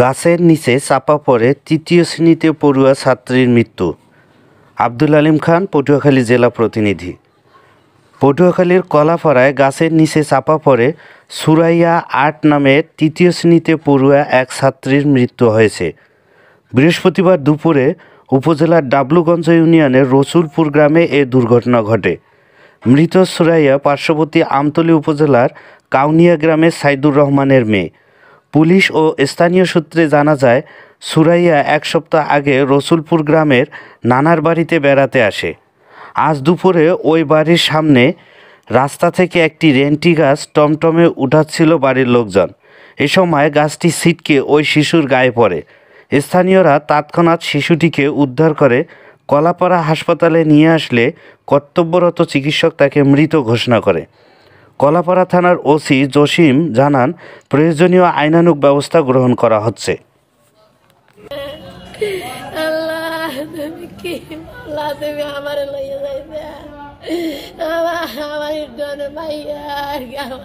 গাছের নিচে চাপা পড়ে তৃতীয় শ্রেণীতে পড়ুয়া ছাত্রীর মৃত্যু আব্দুল আলিম খান পটুয়াখালী জেলা প্রতিনিধি পটুয়াখালীর কলাপাড়ায় গাছের নিচে চাপা পড়ে সুরাইয়া আট নামের তৃতীয় শ্রেণীতে পড়ুয়া এক ছাত্রীর মৃত্যু হয়েছে বৃহস্পতিবার দুপুরে উপজেলার ডাবলুগঞ্জ ইউনিয়নের রসুলপুর গ্রামে এ দুর্ঘটনা ঘটে মৃত সুরাইয়া পার্শ্ববর্তী আমতলী উপজেলার কাউনিয়া গ্রামের সাইদুর রহমানের মেয়ে পুলিশ ও স্থানীয় সূত্রে জানা যায় সুরাইয়া এক সপ্তাহ আগে রসুলপুর গ্রামের নানার বাড়িতে বেড়াতে আসে আজ দুপুরে ওই বাড়ির সামনে রাস্তা থেকে একটি রেন্টি গাছ টমটমে উঠাচ্ছিল বাড়ির লোকজন এ সময় গাছটি ছিটকে ওই শিশুর গায়ে পড়ে স্থানীয়রা তৎক্ষণাৎ শিশুটিকে উদ্ধার করে কলাপাড়া হাসপাতালে নিয়ে আসলে কর্তব্যরত চিকিৎসক তাকে মৃত ঘোষণা করে কলাপাড়া থানার ওসি জসিম জানান প্রয়োজনীয় আইনানুক ব্যবস্থা গ্রহণ করা হচ্ছে আমার